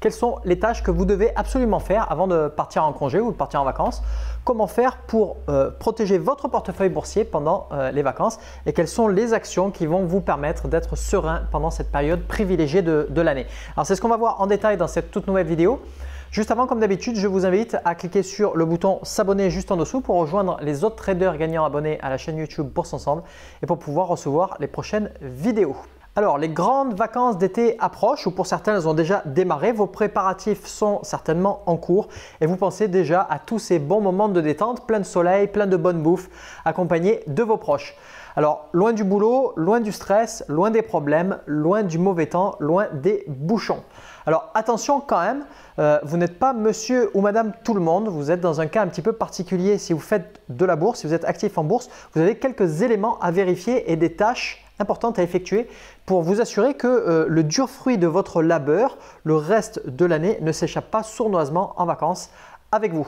Quelles sont les tâches que vous devez absolument faire avant de partir en congé ou de partir en vacances Comment faire pour euh, protéger votre portefeuille boursier pendant euh, les vacances Et quelles sont les actions qui vont vous permettre d'être serein pendant cette période privilégiée de, de l'année Alors c'est ce qu'on va voir en détail dans cette toute nouvelle vidéo. Juste avant, comme d'habitude, je vous invite à cliquer sur le bouton s'abonner juste en dessous pour rejoindre les autres traders gagnants abonnés à la chaîne YouTube Bourse Ensemble et pour pouvoir recevoir les prochaines vidéos. Alors, les grandes vacances d'été approchent ou pour certains, elles ont déjà démarré. Vos préparatifs sont certainement en cours et vous pensez déjà à tous ces bons moments de détente, plein de soleil, plein de bonne bouffe, accompagnés de vos proches. Alors, loin du boulot, loin du stress, loin des problèmes, loin du mauvais temps, loin des bouchons. Alors attention quand même, euh, vous n'êtes pas monsieur ou madame tout le monde, vous êtes dans un cas un petit peu particulier si vous faites de la bourse, si vous êtes actif en bourse, vous avez quelques éléments à vérifier et des tâches importante à effectuer pour vous assurer que euh, le dur fruit de votre labeur le reste de l'année ne s'échappe pas sournoisement en vacances avec vous.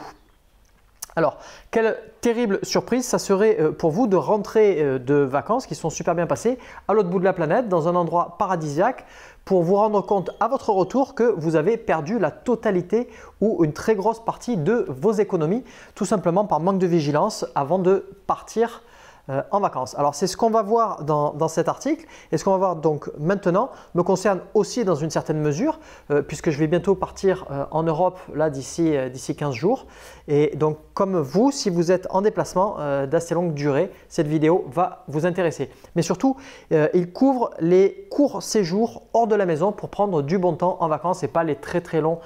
Alors, quelle terrible surprise ça serait euh, pour vous de rentrer euh, de vacances qui sont super bien passées à l'autre bout de la planète, dans un endroit paradisiaque, pour vous rendre compte à votre retour que vous avez perdu la totalité ou une très grosse partie de vos économies, tout simplement par manque de vigilance avant de partir euh, en vacances. Alors c'est ce qu'on va voir dans, cet article et ce qu'on va voir donc maintenant me concerne aussi dans une certaine mesure euh, puisque je vais bientôt partir euh, en Europe là d'ici 15 jours et donc comme vous si vous êtes en déplacement d'assez longue durée cette vidéo va vous intéresser. Mais surtout il couvre les courts séjours hors de la maison pour prendre du bon temps en vacances et pas les très très longs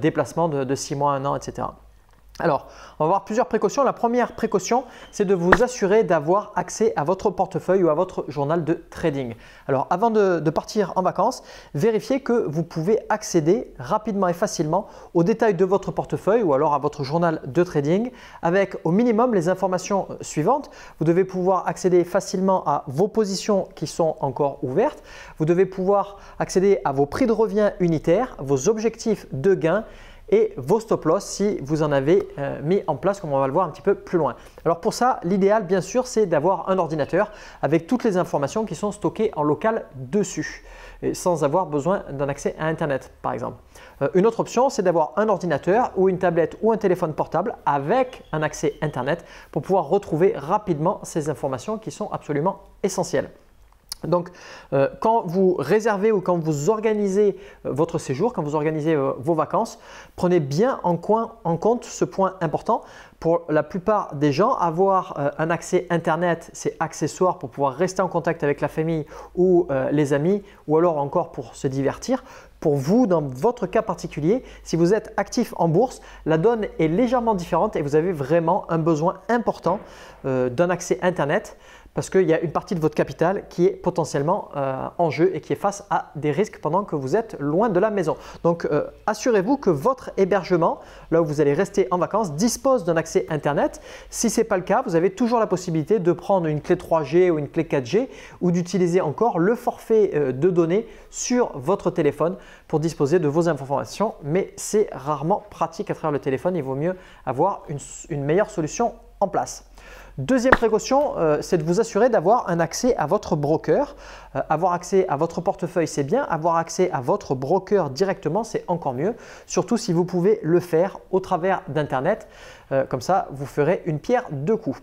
déplacements de, de 6 mois, 1 an etc. Alors, on va avoir plusieurs précautions. La première précaution, c'est de vous assurer d'avoir accès à votre portefeuille ou à votre journal de trading. Alors, avant de, de, partir en vacances, vérifiez que vous pouvez accéder rapidement et facilement aux détails de votre portefeuille ou alors à votre journal de trading avec au minimum les informations suivantes. Vous devez pouvoir accéder facilement à vos positions qui sont encore ouvertes. Vous devez pouvoir accéder à vos prix de revient unitaires, vos objectifs de gains et vos stop loss si vous en avez euh, mis en place comme on va le voir un petit peu plus loin. Alors pour ça, l'idéal bien sûr c'est d'avoir un ordinateur avec toutes les informations qui sont stockées en local dessus sans avoir besoin d'un accès à internet par exemple. Euh, une autre option c'est d'avoir un ordinateur ou une tablette ou un téléphone portable avec un accès internet pour pouvoir retrouver rapidement ces informations qui sont absolument essentielles. Donc, euh, quand vous réservez ou quand vous organisez euh, votre séjour, quand vous organisez euh, vos vacances, prenez bien en, en, compte ce point important. Pour la plupart des gens, avoir un accès Internet, c'est accessoire pour pouvoir rester en contact avec la famille ou les amis, ou alors encore pour se divertir. Pour vous, dans votre cas particulier, si vous êtes actif en bourse, la donne est légèrement différente et vous avez vraiment un besoin important d'un accès Internet parce qu'il y a une partie de votre capital qui est potentiellement euh, en jeu et qui est face à des risques pendant que vous êtes loin de la maison. Donc euh, assurez-vous que votre hébergement, là où vous allez rester en vacances, dispose d'un accès Internet. Si ce n'est pas le cas, vous avez toujours la possibilité de prendre une clé 3G ou une clé 4G ou d'utiliser encore le forfait euh, de données sur votre téléphone pour disposer de vos informations, mais c'est rarement pratique à travers le téléphone. Il vaut mieux avoir une meilleure solution en place. Deuxième précaution, euh, c'est de vous assurer d'avoir un accès à votre broker. Euh, avoir accès à votre portefeuille, c'est bien. Avoir accès à votre broker directement, c'est encore mieux. Surtout si vous pouvez le faire au travers d'Internet. Euh, comme ça, vous ferez une pierre deux coups.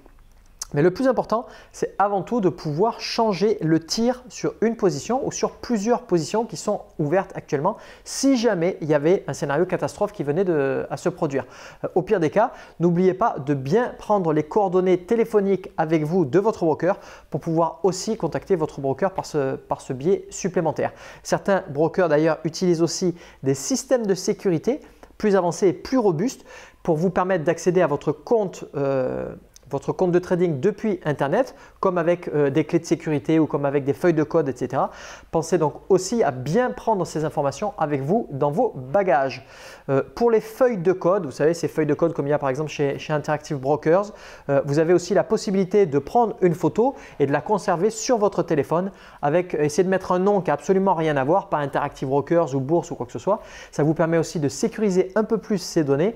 Mais le plus important, c'est avant tout de pouvoir changer le tir sur une position ou sur plusieurs positions qui sont ouvertes actuellement si jamais il y avait un scénario catastrophe qui venait de, à se produire. Euh, au pire des cas, n'oubliez pas de bien prendre les coordonnées téléphoniques avec vous de votre broker pour pouvoir aussi contacter votre broker par ce, par ce biais supplémentaire. Certains brokers d'ailleurs utilisent aussi des systèmes de sécurité plus avancés et plus robustes pour vous permettre d'accéder à votre compte. Euh, votre compte de trading depuis Internet, comme avec euh, des clés de sécurité ou comme avec des feuilles de code, etc. Pensez donc aussi à bien prendre ces informations avec vous dans vos bagages. Euh, pour les feuilles de code, vous savez, ces feuilles de code comme il y a par exemple chez, Interactive Brokers, euh, vous avez aussi la possibilité de prendre une photo et de la conserver sur votre téléphone avec essayer de mettre un nom qui n'a absolument rien à voir, pas Interactive Brokers ou bourse ou quoi que ce soit. Ça vous permet aussi de sécuriser un peu plus ces données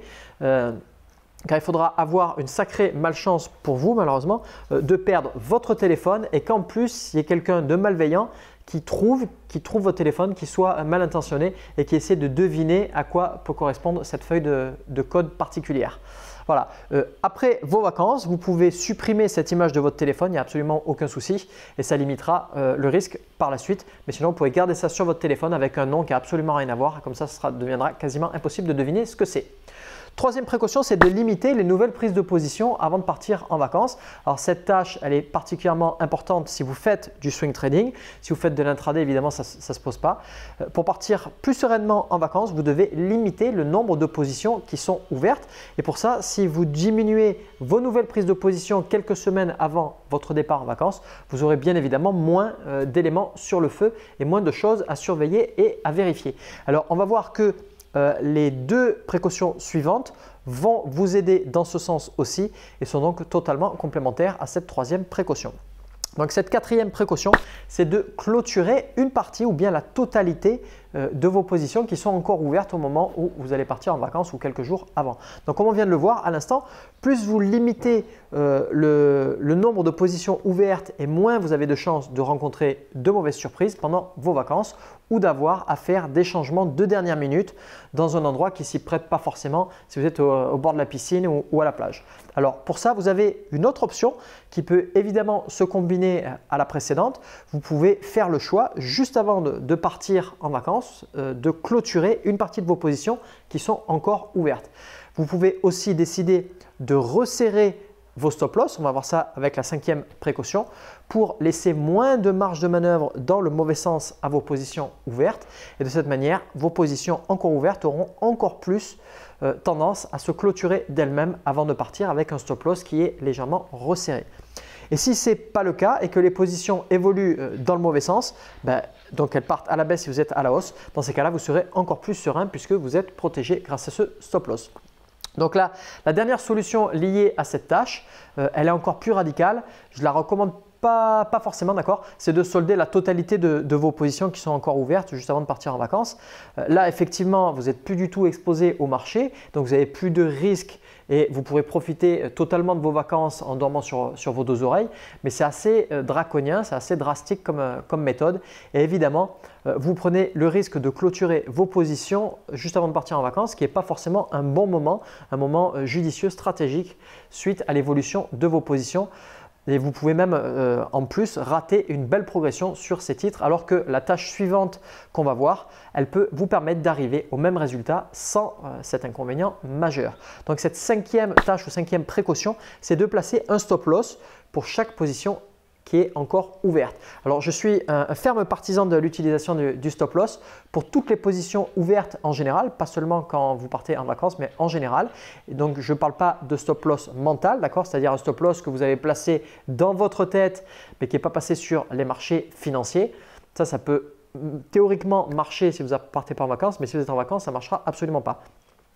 car il faudra avoir une sacrée malchance pour vous malheureusement euh, de perdre votre téléphone et qu'en plus il y ait quelqu'un de malveillant qui trouve, votre téléphone, qui soit mal intentionné et qui essaie de deviner à quoi peut correspondre cette feuille de, code particulière. Voilà. Euh, après vos vacances, vous pouvez supprimer cette image de votre téléphone, il n'y a absolument aucun souci et ça limitera euh, le risque par la suite. Mais sinon, vous pouvez garder ça sur votre téléphone avec un nom qui n'a absolument rien à voir. Comme ça, ça deviendra quasiment impossible de deviner ce que c'est. Troisième précaution, c'est de limiter les nouvelles prises de position avant de partir en vacances. Alors cette tâche, elle est particulièrement importante si vous faites du swing trading. Si vous faites de l'intraday, évidemment, ça ne se pose pas. Euh, pour partir plus sereinement en vacances, vous devez limiter le nombre de positions qui sont ouvertes. Et pour ça, si vous diminuez vos nouvelles prises de position quelques semaines avant votre départ en vacances, vous aurez bien évidemment moins euh, d'éléments sur le feu et moins de choses à surveiller et à vérifier. Alors on va voir que euh, les deux précautions suivantes vont vous aider dans ce sens aussi et sont donc totalement complémentaires à cette troisième précaution. Donc cette quatrième précaution, c'est de clôturer une partie ou bien la totalité euh, de vos positions qui sont encore ouvertes au moment où vous allez partir en vacances ou quelques jours avant. Donc comme on vient de le voir à l'instant, plus vous limitez euh, le, nombre de positions ouvertes et moins vous avez de chances de rencontrer de mauvaises surprises pendant vos vacances ou d'avoir à faire des changements de dernière minute dans un endroit qui s'y prête pas forcément si vous êtes au, bord de la piscine ou à la plage. Alors pour ça, vous avez une autre option qui peut évidemment se combiner à la précédente. Vous pouvez faire le choix juste avant de, partir en vacances euh, de clôturer une partie de vos positions qui sont encore ouvertes. Vous pouvez aussi décider de resserrer vos stop loss, on va voir ça avec la cinquième précaution, pour laisser moins de marge de manœuvre dans le mauvais sens à vos positions ouvertes. Et de cette manière, vos positions encore ouvertes auront encore plus euh, tendance à se clôturer d'elle-même avant de partir avec un stop loss qui est légèrement resserré. Et si ce n'est pas le cas et que les positions évoluent euh, dans le mauvais sens, ben, donc elles partent à la baisse si vous êtes à la hausse, dans ces cas-là, vous serez encore plus serein puisque vous êtes protégé grâce à ce stop loss. Donc là, la dernière solution liée à cette tâche, euh, elle est encore plus radicale. Je la recommande pas, forcément d'accord, c'est de solder la totalité de, vos positions qui sont encore ouvertes juste avant de partir en vacances. Euh, là, effectivement, vous n'êtes plus du tout exposé au marché, donc vous n'avez plus de risques et vous pourrez profiter euh, totalement de vos vacances en dormant sur, vos deux oreilles. Mais c'est assez euh, draconien, c'est assez drastique comme, méthode. Et évidemment, vous prenez le risque de clôturer vos positions juste avant de partir en vacances, ce qui n'est pas forcément un bon moment, un moment judicieux, stratégique, suite à l'évolution de vos positions. Et vous pouvez même euh, en plus rater une belle progression sur ces titres alors que la tâche suivante qu'on va voir, elle peut vous permettre d'arriver au même résultat sans euh, cet inconvénient majeur. Donc cette cinquième tâche ou cinquième précaution, c'est de placer un stop loss pour chaque position qui est encore ouverte. Alors je suis un, ferme partisan de l'utilisation du, stop loss pour toutes les positions ouvertes en général, pas seulement quand vous partez en vacances, mais en général. Et donc je ne parle pas de stop loss mental, d'accord C'est-à-dire un stop loss que vous avez placé dans votre tête, mais qui n'est pas passé sur les marchés financiers. Ça, ça peut théoriquement marcher si vous partez pas en vacances, mais si vous êtes en vacances, ça ne marchera absolument pas.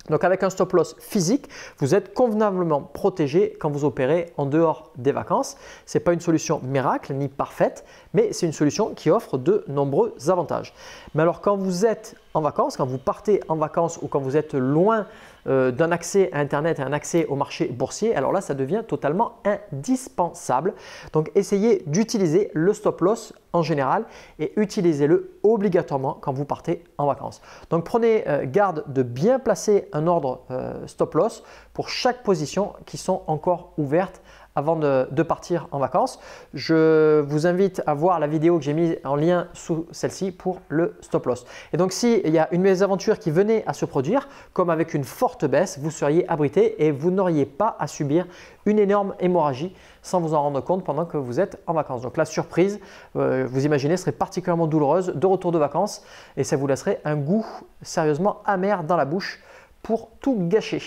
Donc avec un stop loss physique, vous êtes convenablement protégé quand vous opérez en dehors des vacances. Ce n'est pas une solution miracle ni parfaite, mais c'est une solution qui offre de nombreux avantages. Mais alors quand vous êtes en vacances, quand vous partez en vacances ou quand vous êtes loin euh, d'un accès à Internet et un accès au marché boursier, alors là, ça devient totalement indispensable. Donc, essayez d'utiliser le stop loss en général et utilisez-le obligatoirement quand vous partez en vacances. Donc, prenez euh, garde de bien placer un ordre euh, stop loss pour chaque position qui sont encore ouvertes avant de, partir en vacances. Je vous invite à voir la vidéo que j'ai mise en lien sous celle-ci pour le stop loss. Et donc s'il y a une mésaventure qui venait à se produire, comme avec une forte baisse, vous seriez abrité et vous n'auriez pas à subir une énorme hémorragie sans vous en rendre compte pendant que vous êtes en vacances. Donc la surprise, euh, vous imaginez, serait particulièrement douloureuse de retour de vacances et ça vous laisserait un goût sérieusement amer dans la bouche pour tout gâcher.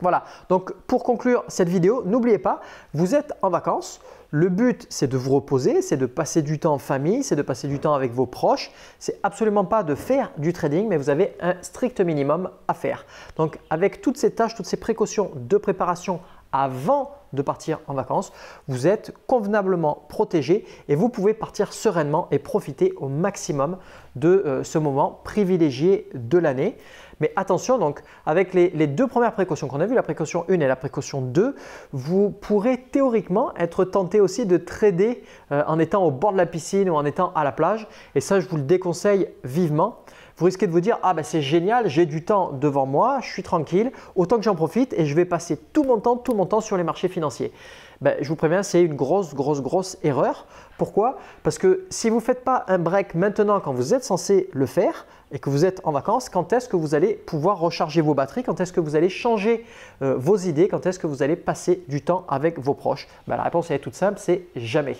Voilà, donc pour conclure cette vidéo, n'oubliez pas, vous êtes en vacances, le but c'est de vous reposer, c'est de passer du temps en famille, c'est de passer du temps avec vos proches, c'est absolument pas de faire du trading, mais vous avez un strict minimum à faire. Donc avec toutes ces tâches, toutes ces précautions de préparation avant de partir en vacances. Vous êtes convenablement protégé et vous pouvez partir sereinement et profiter au maximum de euh, ce moment privilégié de l'année. Mais attention, donc, avec les, deux premières précautions qu'on a vues, la précaution 1 et la précaution 2, vous pourrez théoriquement être tenté aussi de trader euh, en étant au bord de la piscine ou en étant à la plage. Et ça, je vous le déconseille vivement vous risquez de vous dire Ah, ben c'est génial, j'ai du temps devant moi, je suis tranquille, autant que j'en profite et je vais passer tout mon temps, tout mon temps sur les marchés financiers. Ben, je vous préviens, c'est une grosse, grosse, grosse erreur. Pourquoi Parce que si vous ne faites pas un break maintenant quand vous êtes censé le faire et que vous êtes en vacances, quand est-ce que vous allez pouvoir recharger vos batteries Quand est-ce que vous allez changer euh, vos idées Quand est-ce que vous allez passer du temps avec vos proches ben, La réponse est toute simple, c'est jamais.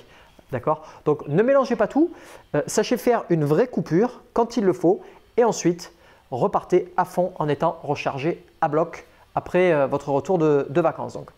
D'accord Donc ne mélangez pas tout, euh, sachez faire une vraie coupure quand il le faut et ensuite repartez à fond en étant rechargé à bloc après euh, votre retour de, vacances. Donc.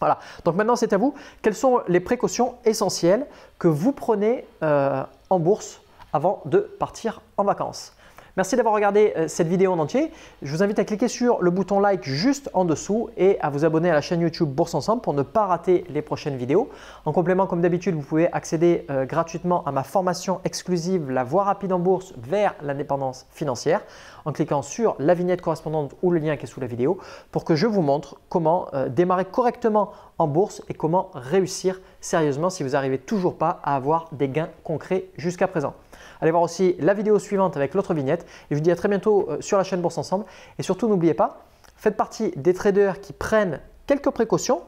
Voilà, donc maintenant c'est à vous. Quelles sont les précautions essentielles que vous prenez euh, en bourse avant de partir en vacances Merci d'avoir regardé euh, cette vidéo en entier. Je vous invite à cliquer sur le bouton like juste en dessous et à vous abonner à la chaîne YouTube Bourse Ensemble pour ne pas rater les prochaines vidéos. En complément, comme d'habitude, vous pouvez accéder euh, gratuitement à ma formation exclusive La voie rapide en bourse vers l'indépendance financière en cliquant sur la vignette correspondante ou le lien qui est sous la vidéo pour que je vous montre comment euh, démarrer correctement en bourse et comment réussir sérieusement si vous n'arrivez toujours pas à avoir des gains concrets jusqu'à présent. Allez voir aussi la vidéo suivante avec l'autre vignette. Et je vous dis à très bientôt euh, sur la chaîne Bourse Ensemble. Et surtout, n'oubliez pas, faites partie des traders qui prennent quelques précautions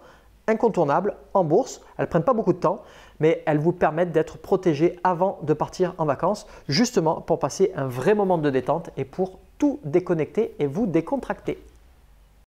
incontournables en bourse. Elles ne prennent pas beaucoup de temps, mais elles vous permettent d'être protégé avant de partir en vacances, justement pour passer un vrai moment de détente et pour tout déconnecter et vous décontracter.